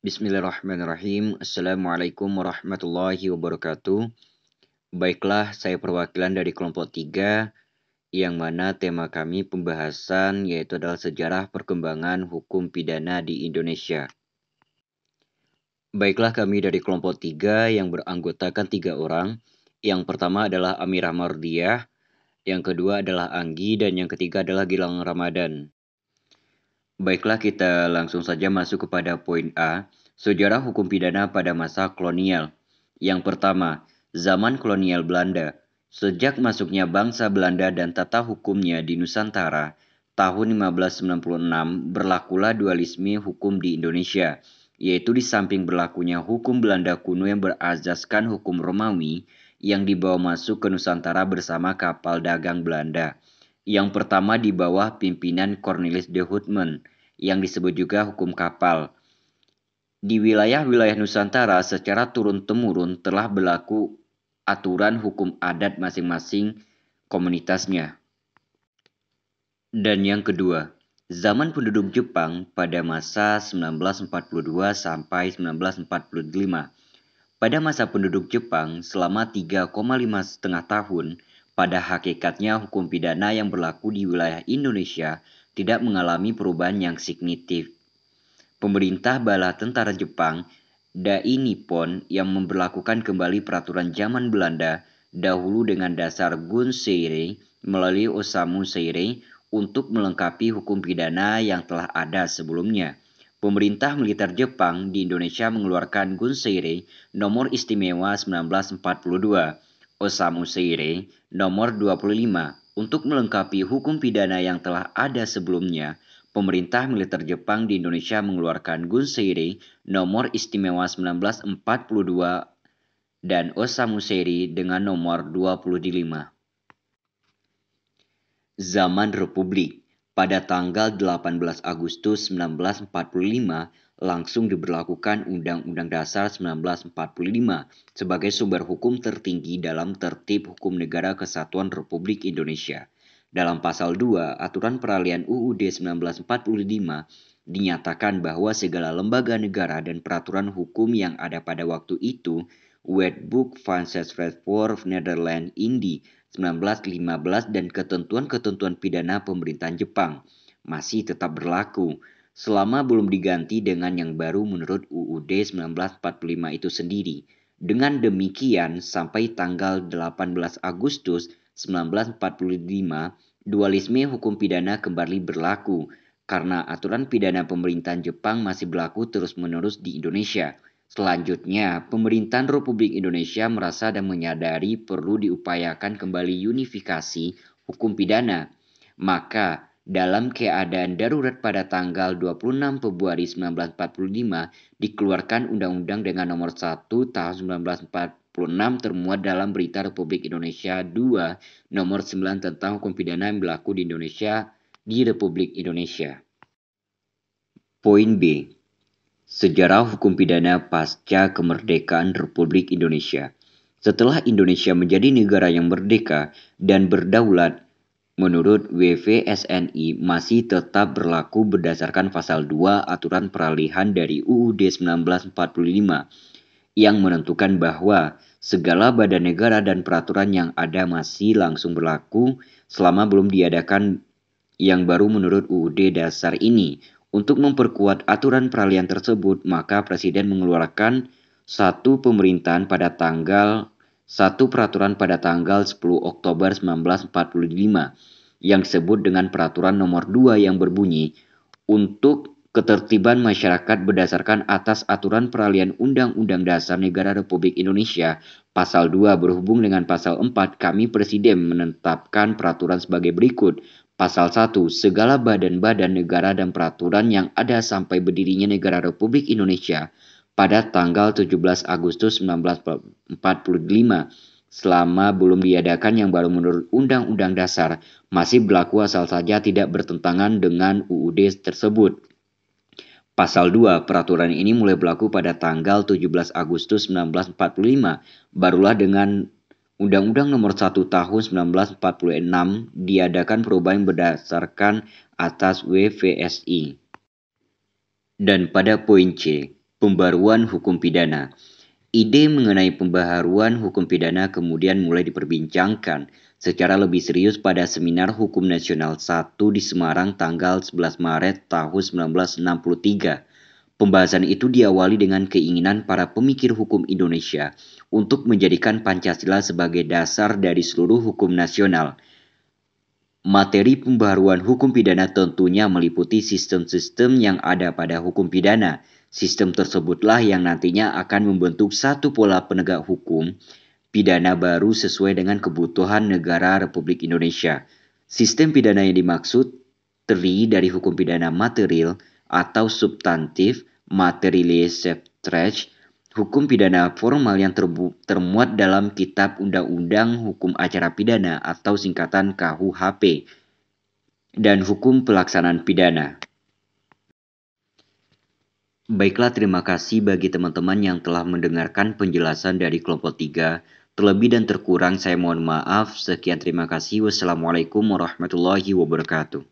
Bismillahirrahmanirrahim. Assalamualaikum warahmatullahi wabarakatuh. Baiklah, saya perwakilan dari kelompok 3 yang mana tema kami pembahasan yaitu adalah sejarah perkembangan hukum pidana di Indonesia. Baiklah kami dari kelompok 3 yang beranggotakan tiga orang. Yang pertama adalah Amirah Mardiah, yang kedua adalah Anggi, dan yang ketiga adalah Gilang Ramadan. Baiklah kita langsung saja masuk kepada poin A, sejarah hukum pidana pada masa kolonial. Yang pertama, zaman kolonial Belanda. Sejak masuknya bangsa Belanda dan tata hukumnya di Nusantara, tahun 1596 berlakulah dualisme hukum di Indonesia, yaitu di samping berlakunya hukum Belanda kuno yang berazaskan hukum Romawi yang dibawa masuk ke Nusantara bersama kapal dagang Belanda yang pertama di bawah pimpinan Cornelis de Houtman yang disebut juga hukum kapal. Di wilayah-wilayah Nusantara secara turun-temurun telah berlaku aturan hukum adat masing-masing komunitasnya. Dan yang kedua, zaman penduduk Jepang pada masa 1942 sampai 1945. Pada masa penduduk Jepang selama 3,5 setengah tahun, pada hakikatnya, hukum pidana yang berlaku di wilayah Indonesia tidak mengalami perubahan yang signifikan. Pemerintah bala tentara Jepang, Dai Nippon, yang memperlakukan kembali peraturan zaman Belanda dahulu dengan dasar Gun Seire melalui Osamu Seire untuk melengkapi hukum pidana yang telah ada sebelumnya. Pemerintah militer Jepang di Indonesia mengeluarkan Gun Seire nomor istimewa 1942 Osamu Seire nomor 25 untuk melengkapi hukum pidana yang telah ada sebelumnya, pemerintah militer Jepang di Indonesia mengeluarkan Gun Seri nomor istimewa 1942 dan Osamu Seire dengan nomor 25. Zaman Republik pada tanggal 18 Agustus 1945 langsung diberlakukan Undang-Undang Dasar 1945 sebagai sumber hukum tertinggi dalam tertib hukum negara kesatuan Republik Indonesia. Dalam pasal 2, aturan peralihan UUD 1945 dinyatakan bahwa segala lembaga negara dan peraturan hukum yang ada pada waktu itu Wetboek van Sesvretvoor Nederland Indi 1915 dan ketentuan-ketentuan pidana pemerintahan Jepang masih tetap berlaku selama belum diganti dengan yang baru menurut UUD 1945 itu sendiri. Dengan demikian, sampai tanggal 18 Agustus 1945, dualisme hukum pidana kembali berlaku karena aturan pidana pemerintahan Jepang masih berlaku terus-menerus di Indonesia – Selanjutnya, pemerintahan Republik Indonesia merasa dan menyadari perlu diupayakan kembali unifikasi hukum pidana. Maka, dalam keadaan darurat pada tanggal 26 Februari 1945 dikeluarkan Undang-Undang dengan nomor 1 tahun 1946 termuat dalam Berita Republik Indonesia 2 nomor 9 tentang hukum pidana yang berlaku di Indonesia di Republik Indonesia. Poin B. Sejarah Hukum Pidana Pasca Kemerdekaan Republik Indonesia Setelah Indonesia menjadi negara yang merdeka dan berdaulat, menurut WVSNI masih tetap berlaku berdasarkan pasal 2 aturan peralihan dari UUD 1945 yang menentukan bahwa segala badan negara dan peraturan yang ada masih langsung berlaku selama belum diadakan yang baru menurut UUD dasar ini untuk memperkuat aturan peralihan tersebut, maka Presiden mengeluarkan satu pemerintahan pada tanggal satu peraturan pada tanggal 10 Oktober 1945 yang disebut dengan peraturan nomor 2 yang berbunyi untuk ketertiban masyarakat berdasarkan atas aturan peralihan Undang-Undang Dasar Negara Republik Indonesia pasal 2 berhubung dengan pasal 4 kami presiden menetapkan peraturan sebagai berikut Pasal 1. Segala badan-badan negara dan peraturan yang ada sampai berdirinya negara Republik Indonesia pada tanggal 17 Agustus 1945 selama belum diadakan yang baru menurut Undang-Undang Dasar masih berlaku asal saja tidak bertentangan dengan UUD tersebut. Pasal 2, peraturan ini mulai berlaku pada tanggal 17 Agustus 1945, barulah dengan Undang-Undang Nomor 1 Tahun 1946 diadakan perubahan berdasarkan atas WVSI. Dan pada poin C, pembaruan hukum pidana. Ide mengenai pembaharuan hukum pidana kemudian mulai diperbincangkan secara lebih serius pada Seminar Hukum Nasional 1 di Semarang tanggal 11 Maret tahun 1963 Pembahasan itu diawali dengan keinginan para pemikir hukum Indonesia untuk menjadikan Pancasila sebagai dasar dari seluruh hukum nasional. Materi pembaruan hukum pidana tentunya meliputi sistem-sistem yang ada pada hukum pidana. Sistem tersebutlah yang nantinya akan membentuk satu pola penegak hukum pidana baru sesuai dengan kebutuhan negara Republik Indonesia. Sistem pidana yang dimaksud terdiri dari hukum pidana material atau substantif, materialis septrecht, hukum pidana formal yang termuat dalam Kitab Undang-Undang Hukum Acara Pidana atau singkatan KUHP dan hukum pelaksanaan pidana. Baiklah terima kasih bagi teman-teman yang telah mendengarkan penjelasan dari kelompok 3. Terlebih dan terkurang saya mohon maaf. Sekian terima kasih. Wassalamualaikum warahmatullahi wabarakatuh.